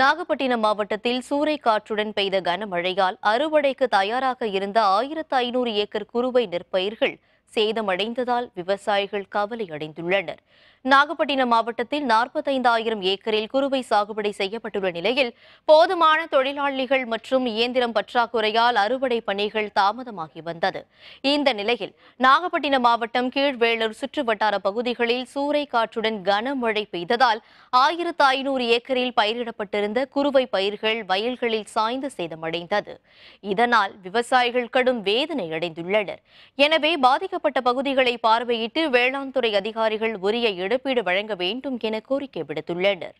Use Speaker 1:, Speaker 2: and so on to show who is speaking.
Speaker 1: நாகப்பட்டினம் மாவட்டத்தில் சூறை காற்றுடன் பெய்த கனமழையால் அறுவடைக்கு தயாராக இருந்த ஆயிரத்து ஐநூறு ஏக்கர் குறுவை நெற்பயிர்கள் சேதமடைந்ததால் விவசாயிகள் கவலை அடைந்துள்ளனர் நாகப்பட்டினம் மாவட்டத்தில் நாற்பத்தைந்தாயிரம் ஏக்கரில் குறுவை சாகுபடி செய்யப்பட்டுள்ள நிலையில் போதுமான தொழிலாளிகள் மற்றும் இயந்திரம் பற்றாக்குறையால் அறுவடை பணிகள் தாமதமாகி வந்தது இந்த நிலையில் நாகப்பட்டினம் மாவட்டம் கீழ்வேளூர் சுற்றுவட்டார பகுதிகளில் சூறை காற்றுடன் கனமழை பெய்ததால் ஆயிரத்து ஐநூறு ஏக்கரில் பயிரிடப்பட்டிருந்த குறுவை பயிர்கள் வயல்களில் சாய்ந்து சேதமடைந்தது இதனால் விவசாயிகள் கடும் வேதனை அடைந்துள்ளனர் எனவே பாதிக்கப்பட்ட பாதிக்கப்பட்ட பகுதிகளை பார்வையிட்டு வேளாண் துறை அதிகாரிகள் உரிய இழப்பீடு வழங்க வேண்டும் என கோரிக்கை விடுத்துள்ளனர்